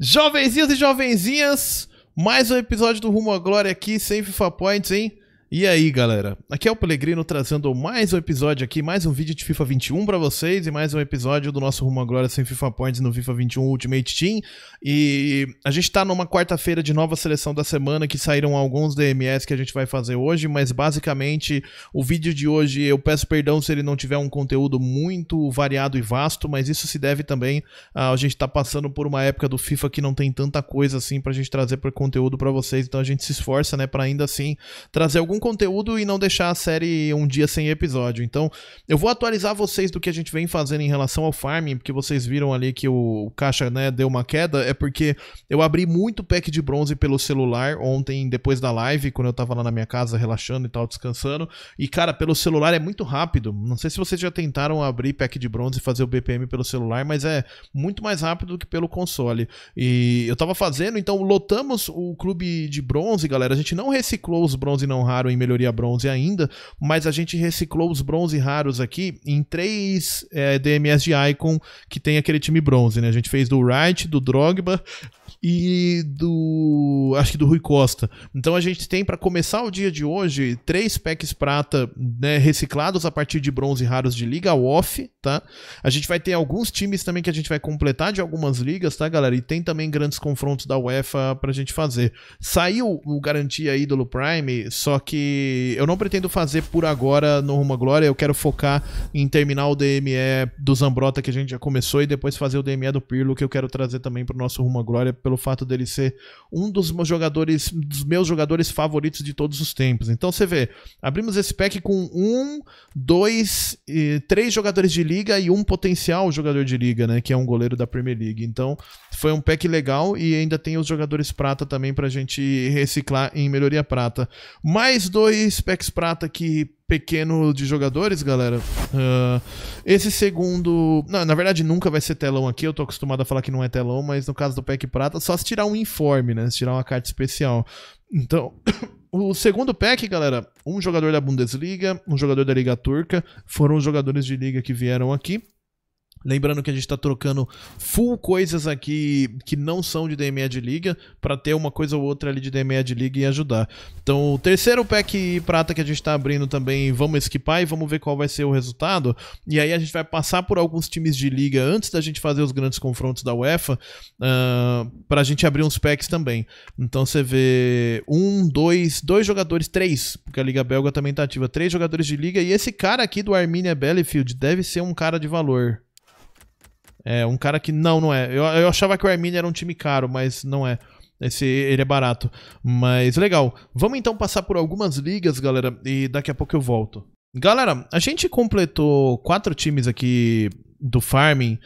Jovenzinhos e jovenzinhas, mais um episódio do Rumo à Glória aqui, sem FIFA Points, hein? E aí, galera? Aqui é o Pelegrino trazendo mais um episódio aqui, mais um vídeo de FIFA 21 para vocês e mais um episódio do nosso Rumo à Glória sem FIFA Points no FIFA 21 Ultimate Team. E a gente tá numa quarta-feira de nova seleção da semana que saíram alguns DMS que a gente vai fazer hoje, mas basicamente o vídeo de hoje eu peço perdão se ele não tiver um conteúdo muito variado e vasto, mas isso se deve também a, a gente tá passando por uma época do FIFA que não tem tanta coisa assim pra gente trazer por conteúdo para vocês, então a gente se esforça, né, para ainda assim trazer algum algum conteúdo e não deixar a série um dia sem episódio. Então, eu vou atualizar vocês do que a gente vem fazendo em relação ao farming, porque vocês viram ali que o, o caixa, né, deu uma queda, é porque eu abri muito pack de bronze pelo celular ontem, depois da live, quando eu tava lá na minha casa relaxando e tal, descansando. E, cara, pelo celular é muito rápido. Não sei se vocês já tentaram abrir pack de bronze e fazer o BPM pelo celular, mas é muito mais rápido do que pelo console. E eu tava fazendo, então lotamos o clube de bronze, galera. A gente não reciclou os bronze não raros em melhoria bronze ainda, mas a gente reciclou os bronze raros aqui em três é, eh, DMS de Icon que tem aquele time bronze, né? A gente fez do Wright, do Drogba, e do acho que do Rui Costa. Então a gente tem para começar o dia de hoje três packs prata né, reciclados a partir de bronze raros de liga off, tá? A gente vai ter alguns times também que a gente vai completar de algumas ligas, tá, galera? E tem também grandes confrontos da UEFA pra gente fazer. Saiu o garantia ídolo Prime, só que eu não pretendo fazer por agora no Rumo à Glória, eu quero focar em terminar o DME do Zambrota que a gente já começou e depois fazer o DME do Pirlo que eu quero trazer também pro nosso Rumo à Glória pelo fato dele ser um dos meus jogadores, dos meus jogadores favoritos de todos os tempos. Então você vê, abrimos esse pack com um, dois, e três jogadores de liga e um potencial jogador de liga, né? Que é um goleiro da Premier League. Então foi um pack legal e ainda tem os jogadores prata também pra gente reciclar em melhoria prata. Mais dois packs prata que pequeno de jogadores, galera. Uh, esse segundo. Não, na verdade, nunca vai ser telão aqui. Eu tô acostumado a falar que não é telão, mas no caso do pack prata, só se tirar um informe, né? Se tirar uma carta especial. Então. o segundo pack, galera, um jogador da Bundesliga, um jogador da Liga Turca, foram os jogadores de liga que vieram aqui. Lembrando que a gente está trocando full coisas aqui que não são de DME de liga para ter uma coisa ou outra ali de DME de liga e ajudar. Então, o terceiro pack prata que a gente está abrindo também, vamos esquipar e vamos ver qual vai ser o resultado. E aí a gente vai passar por alguns times de liga antes da gente fazer os grandes confrontos da UEFA uh, ah, para a gente abrir uns packs também. Então você vê um, dois, dois jogadores, três, porque a liga belga também está ativa, três jogadores de liga e esse cara aqui do Arminia Bellefield deve ser um cara de valor. É um cara que não, não é. Eu, eu achava que o Arminia era um time caro, mas não é. Esse, ele é barato. Mas legal. Vamos então passar por algumas ligas, galera, e daqui a pouco eu volto. Galera, a gente completou quatro times aqui do Farming.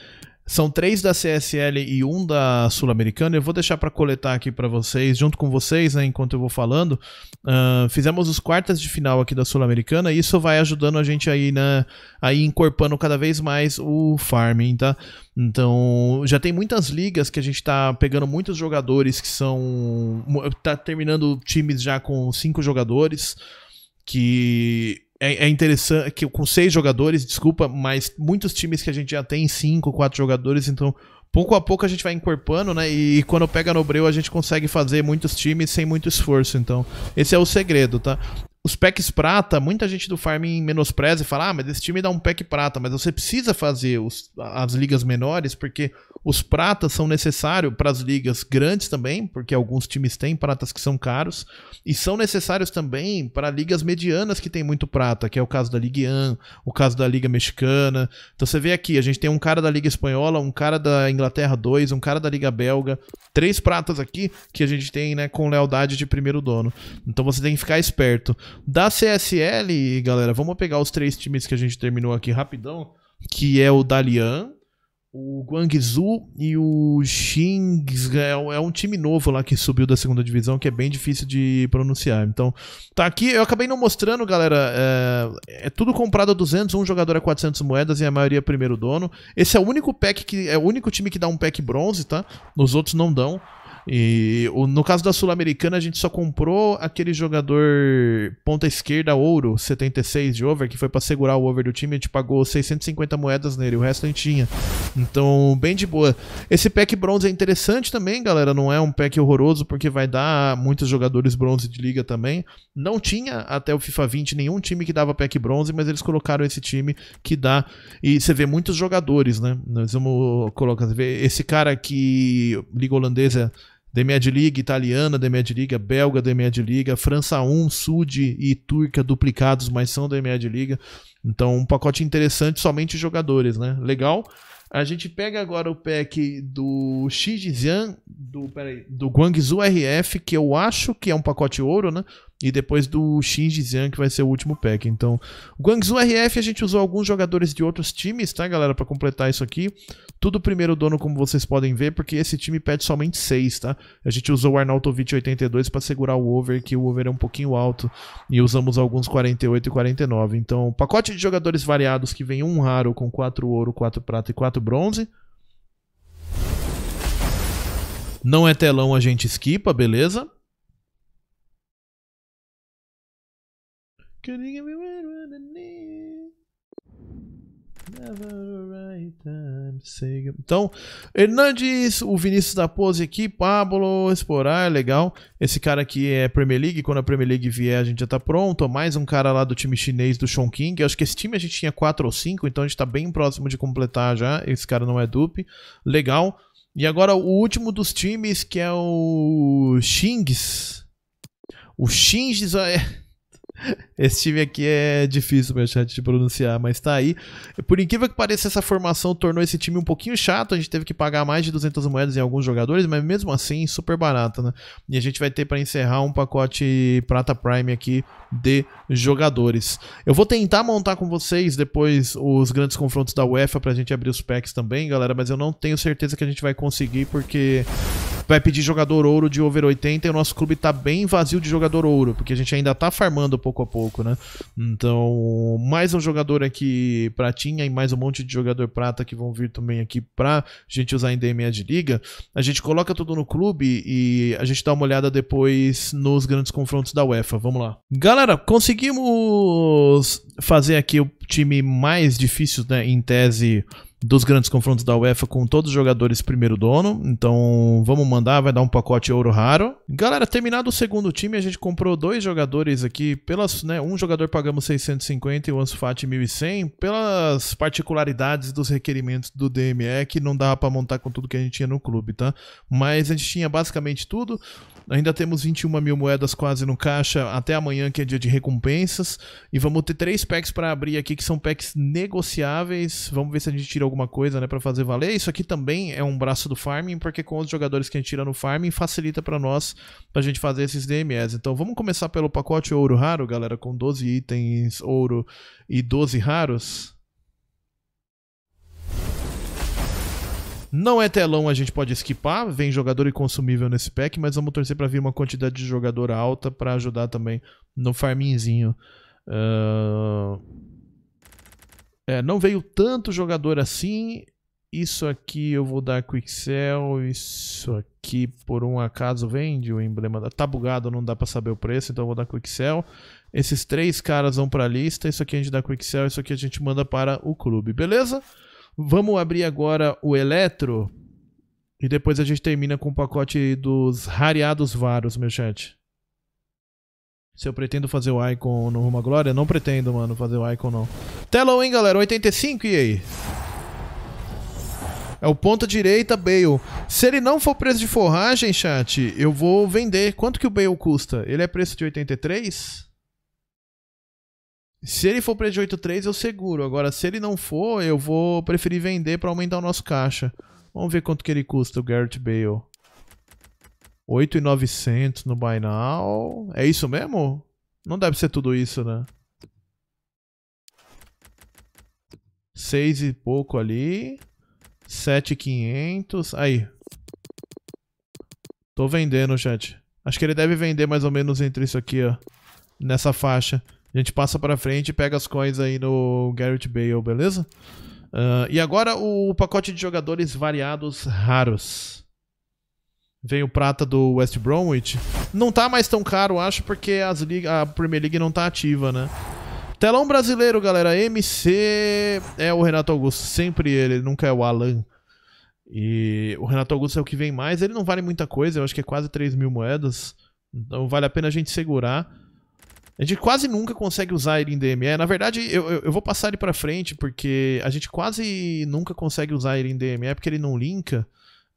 São três da CSL e um da Sul-Americana. Eu vou deixar para coletar aqui para vocês, junto com vocês, né, enquanto eu vou falando. Uh, fizemos os quartas de final aqui da Sul-Americana e isso vai ajudando a gente aí, né, aí incorporando cada vez mais o farming, tá? Então, já tem muitas ligas que a gente tá pegando muitos jogadores que são. tá terminando times já com cinco jogadores que é, é, interessante que com seis jogadores, desculpa, mas muitos times que a gente já tem cinco, quatro jogadores, então pouco a pouco a gente vai encorpando, né? E, e quando pega no breu a gente consegue fazer muitos times sem muito esforço, então esse é o segredo, tá? os packs prata, muita gente do farming menospreza e fala: ah, mas esse time dá um pack prata, mas você precisa fazer os, as ligas menores, porque os pratas são necessários para as ligas grandes também, porque alguns times têm pratas que são caros, e são necessários também para ligas medianas que tem muito prata, que é o caso da Liga 1, o caso da Liga Mexicana. Então você vê aqui: a gente tem um cara da Liga Espanhola, um cara da Inglaterra 2, um cara da Liga Belga, três pratas aqui que a gente tem né, com lealdade de primeiro dono. Então você tem que ficar esperto. Da CSL, galera, vamos pegar os três times que a gente terminou aqui rapidão, que é o Dalian, o Guangzhou e o Xings é, é, um time novo lá que subiu da segunda divisão que é bem difícil de pronunciar. Então, tá aqui. Eu acabei não mostrando, galera. É, é tudo comprado a 200, um jogador a é 400 moedas e a maioria é primeiro dono. Esse é o único pack que é o único time que dá um pack bronze, tá? Os outros não dão. E o, no caso da Sul-Americana, a gente só comprou aquele jogador ponta esquerda ouro, 76 de over, que foi para segurar o over do time, a gente pagou 650 moedas nele, o resto a gente tinha. Então, bem de boa. Esse pack bronze é interessante também, galera, não é um pack horroroso porque vai dar muitos jogadores bronze de liga também. Não tinha até o FIFA 20 nenhum time que dava pack bronze, mas eles colocaram esse time que dá e você vê muitos jogadores, né? Nós vamos colocar, você vê esse cara que liga holandesa The Med League italiana, The Med League belga, The Med League, França 1, Sud e Turca duplicados, mas são The Med League. Então, um pacote interessante, somente jogadores, né? Legal. A gente pega agora o pack do Xi do, peraí, do Guangzhou RF, que eu acho que é um pacote ouro, né? E depois do Shinji Zhang, que vai ser o último pack. Então, o Guangzhou RF a gente usou alguns jogadores de outros times, tá, galera? para completar isso aqui. Tudo primeiro dono, como vocês podem ver, porque esse time pede somente 6, tá? A gente usou o Arnautovic 82 para segurar o over, que o over é um pouquinho alto. E usamos alguns 48 e 49. Então, pacote de jogadores variados que vem um raro com 4 ouro, 4 prata e 4 bronze. Não é telão, a gente esquipa, beleza? Could you right what I need? Right então, Hernandes, o Vinícius da Pose aqui, Pablo, explorar, é legal. Esse cara aqui é Premier League, quando a Premier League vier a gente já tá pronto. Mais um cara lá do time chinês do Chongqing. Eu acho que esse time a gente tinha 4 ou 5, então a gente tá bem próximo de completar já. Esse cara não é dupe. Legal. E agora o último dos times que é o Xings. O Xings é esse time aqui é difícil, meu chat, de pronunciar, mas tá aí. Por incrível que pareça, essa formação tornou esse time um pouquinho chato. A gente teve que pagar mais de 200 moedas em alguns jogadores, mas mesmo assim, super barato, né? E a gente vai ter para encerrar um pacote Prata Prime aqui de jogadores. Eu vou tentar montar com vocês depois os grandes confrontos da UEFA pra gente abrir os packs também, galera, mas eu não tenho certeza que a gente vai conseguir, porque vai pedir jogador ouro de over 80 e o nosso clube tá bem vazio de jogador ouro, porque a gente ainda tá farmando pouco a pouco, né? Então, mais um jogador aqui pratinha e mais um monte de jogador prata que vão vir também aqui pra gente usar em DMA de liga. A gente coloca tudo no clube e a gente dá uma olhada depois nos grandes confrontos da UEFA. Vamos lá. Galera, conseguimos fazer aqui o time mais difícil, né, em tese dos grandes confrontos da UEFA com todos os jogadores primeiro dono. Então vamos mandar, vai dar um pacote ouro raro. Galera, terminado o segundo time, a gente comprou dois jogadores aqui. Pelas, né, um jogador pagamos 650 e o Ansu 1100. Pelas particularidades dos requerimentos do DME, que não dava para montar com tudo que a gente tinha no clube, tá? Mas a gente tinha basicamente tudo. Ainda temos 21 mil moedas quase no caixa até amanhã, que é dia de recompensas. E vamos ter três packs para abrir aqui, que são packs negociáveis. Vamos ver se a gente tira alguma coisa, né, para fazer valer. Isso aqui também é um braço do farming, porque com os jogadores que a gente tira no farming facilita para nós pra gente fazer esses DMS. Então vamos começar pelo pacote ouro raro, galera, com 12 itens ouro e 12 raros. Não é telão, a gente pode esquipar. Vem jogador e consumível nesse pack, mas vamos torcer para vir uma quantidade de jogador alta para ajudar também no farminzinho. Uh... É, não veio tanto jogador assim. Isso aqui eu vou dar quick sell. Isso aqui por um acaso vende o emblema. Da... Tá bugado, não dá para saber o preço, então eu vou dar quick sell. Esses três caras vão para a lista. Isso aqui a gente dá quick sell, isso aqui a gente manda para o clube, beleza? Vamos abrir agora o Eletro. E depois a gente termina com o pacote dos rareados varos, meu chat. Se eu pretendo fazer o Icon no Rumo à Glória, não pretendo, mano, fazer o Icon não. Telão, hein, galera? 85, e aí? É o ponta direita, Bale. Se ele não for preço de forragem, chat, eu vou vender. Quanto que o Bale custa? Ele é preço de 83? Se ele for preço de 83, eu seguro. Agora, se ele não for, eu vou preferir vender para aumentar o nosso caixa. Vamos ver quanto que ele custa, o Garrett Bale. 8,900 no Buy Now. É isso mesmo? Não deve ser tudo isso, né? 6 e pouco ali. 7,500. Aí. Tô vendendo, chat. Acho que ele deve vender mais ou menos entre isso aqui, ó. Nessa faixa. A gente passa pra frente e pega as coins aí no Garrett Bale, beleza? Uh, e agora o pacote de jogadores variados raros vem o prata do West Bromwich. Não tá mais tão caro, acho, porque a Premier League não tá ativa, né? Telão brasileiro, galera. MC é o Renato Augusto. Sempre ele, nunca é o Alan. E o Renato Augusto é o que vem mais. Ele não vale muita coisa, eu acho que é quase 3 mil moedas. Então vale a pena a gente segurar. A gente quase nunca consegue usar ele em DME. Na verdade, eu, eu, eu vou passar ele pra frente, porque a gente quase nunca consegue usar ele em DME, porque ele não linka.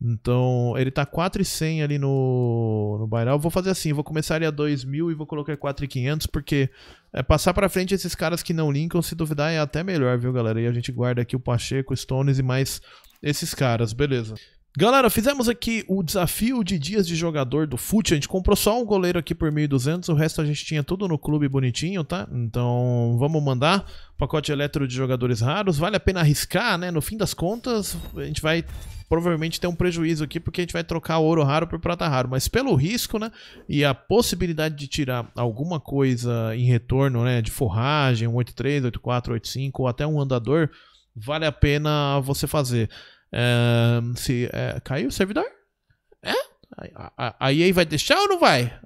Então, ele tá 4,100 ali no, no Binance. Vou fazer assim, vou começar ali a 2.000 e vou colocar 4,500, porque é, passar para frente esses caras que não linkam, se duvidar, é até melhor, viu, galera? E a gente guarda aqui o Pacheco, Stones e mais esses caras, beleza. Galera, fizemos aqui o desafio de dias de jogador do FUT. A gente comprou só um goleiro aqui por 1.200, o resto a gente tinha tudo no clube bonitinho, tá? Então vamos mandar pacote elétrico de jogadores raros. Vale a pena arriscar, né? No fim das contas, a gente vai provavelmente ter um prejuízo aqui, porque a gente vai trocar ouro raro por prata raro. Mas pelo risco, né? E a possibilidade de tirar alguma coisa em retorno, né? De forragem, 183, 84, 85 ou até um andador, vale a pena você fazer se é, caiu o servidor? É? A, a, a EA vai deixar ou não vai?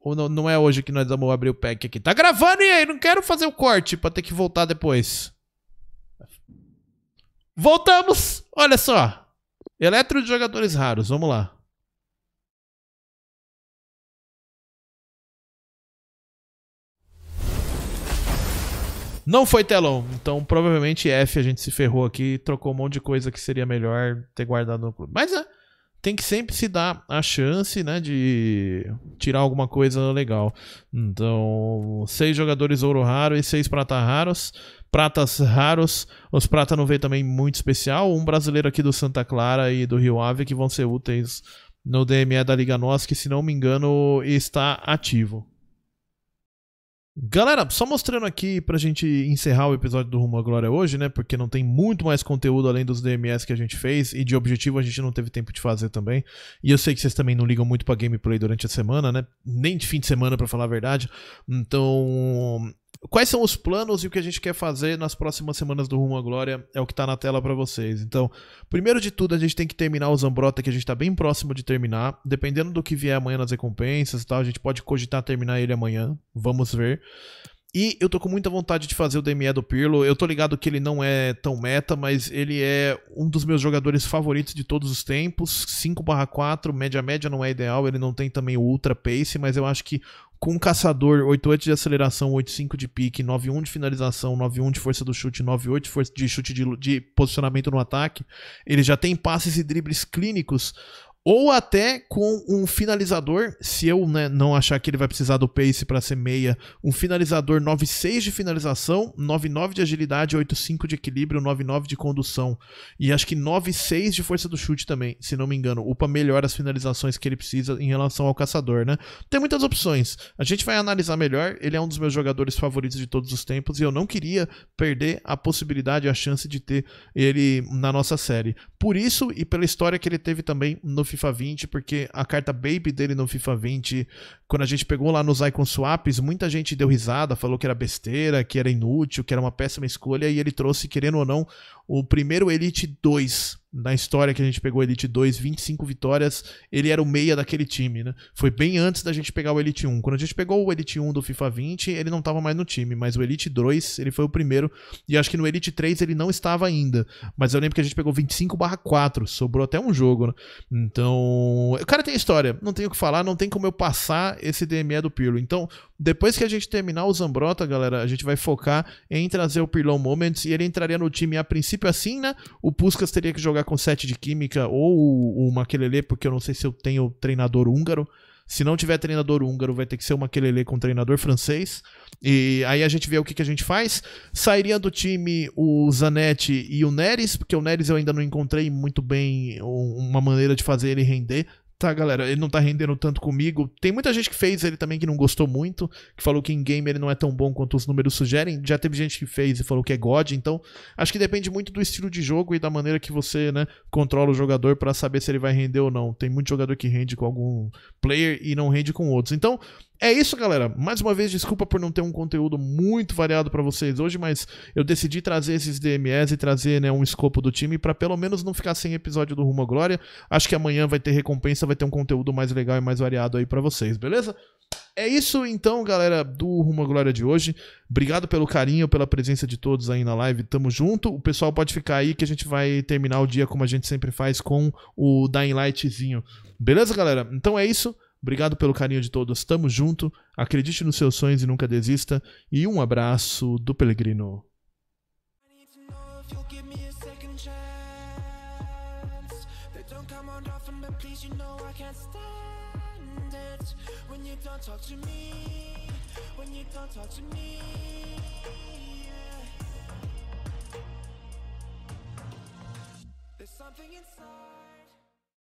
Ou não, não é hoje que nós vamos abrir o pack aqui? Tá gravando, EA! Não quero fazer o corte pra ter que voltar depois. Voltamos! Olha só! Eletro de jogadores raros, vamos lá. Não foi telão. Então, provavelmente F a gente se ferrou aqui, trocou um monte de coisa que seria melhor ter guardado no clube. Mas é, tem que sempre se dar a chance, né, de tirar alguma coisa legal. Então, seis jogadores ouro raro e seis prata raros. Pratas raros, os prata não veio também muito especial. Um brasileiro aqui do Santa Clara e do Rio Ave que vão ser úteis no DME da Liga Nossa, que se não me engano está ativo. Galera, só mostrando aqui pra gente encerrar o episódio do Rumo à Glória hoje, né? Porque não tem muito mais conteúdo além dos DMS que a gente fez e de objetivo a gente não teve tempo de fazer também. E eu sei que vocês também não ligam muito pra gameplay durante a semana, né? Nem de fim de semana, para falar a verdade. Então, quais são os planos e o que a gente quer fazer nas próximas semanas do Rumo à Glória é o que está na tela para vocês. Então, primeiro de tudo, a gente tem que terminar o Zambrota, que a gente está bem próximo de terminar. Dependendo do que vier amanhã nas recompensas e tal, a gente pode cogitar terminar ele amanhã. Vamos ver. E eu tô com muita vontade de fazer o DME do Pirlo. Eu tô ligado que ele não é tão meta, mas ele é um dos meus jogadores favoritos de todos os tempos. 5/4, média média não é ideal, ele não tem também o ultra pace, mas eu acho que com um caçador 8-8 de aceleração, 8-5 de pique, 9-1 de finalização, 9-1 de força do chute, 9.8 de chute de, de, posicionamento no ataque, ele já tem passes e dribles clínicos ou até com um finalizador, se eu né, não achar que ele vai precisar do pace para ser meia, um finalizador 9.6 de finalização, 9.9 de agilidade, 8.5 de equilíbrio, 9.9 de condução e acho que 9.6 de força do chute também, se não me engano. Upa melhor as finalizações que ele precisa em relação ao caçador, né? Tem muitas opções. A gente vai analisar melhor. Ele é um dos meus jogadores favoritos de todos os tempos e eu não queria perder a possibilidade, a chance de ter ele na nossa série. Por isso e pela história que ele teve também no FIFA 20, porque a carta Baby dele no FIFA 20 quando a gente pegou lá nos Icon Swaps, muita gente deu risada, falou que era besteira, que era inútil, que era uma péssima escolha, e ele trouxe, querendo ou não, o primeiro Elite 2 na história que a gente pegou Elite 2, 25 vitórias, ele era o meia daquele time, né? Foi bem antes da gente pegar o Elite 1. Quando a gente pegou o Elite 1 do FIFA 20, ele não estava mais no time, mas o Elite 2, ele foi o primeiro, e acho que no Elite 3 ele não estava ainda, mas eu lembro que a gente pegou 25/4, sobrou até um jogo, né? Então, o cara tem história, não tem o que falar, não tem como eu passar esse DME do Pirlo. Então, depois que a gente terminar o Zambrota, galera, a gente vai focar em trazer o Pirlo Moments e ele entraria no time a princípio assim, né? O Puskas teria que jogar com 7 de Química ou o Makelele, porque eu não sei se eu tenho treinador húngaro. Se não tiver treinador húngaro, vai ter que ser uma quelele com treinador francês. E aí a gente vê o que, que a gente faz. Sairia do time o Zanetti e o Neres, porque o Neres eu ainda não encontrei muito bem uma maneira de fazer ele render tá, galera, ele não tá rendendo tanto comigo. Tem muita gente que fez ele também que não gostou muito, que falou que em game ele não é tão bom quanto os números sugerem. Já teve gente que fez e falou que é God, então acho que depende muito do estilo de jogo e da maneira que você, né, controla o jogador para saber se ele vai render ou não. Tem muito jogador que rende com algum player e não rende com outros. Então, é isso, galera. Mais uma vez, desculpa por não ter um conteúdo muito variado para vocês hoje, mas eu decidi trazer esses DMS e trazer né, um escopo do time para pelo menos não ficar sem episódio do Rumo à Glória. Acho que amanhã vai ter recompensa, vai ter um conteúdo mais legal e mais variado aí para vocês, beleza? É isso então, galera, do Rumo à Glória de hoje. Obrigado pelo carinho, pela presença de todos aí na live. Tamo junto. O pessoal pode ficar aí que a gente vai terminar o dia como a gente sempre faz com o Dying Lightzinho. Beleza, galera? Então é isso. Obrigado pelo carinho de todos. Tamo junto. Acredite nos seus sonhos e nunca desista. E um abraço do Pellegrino. talk to me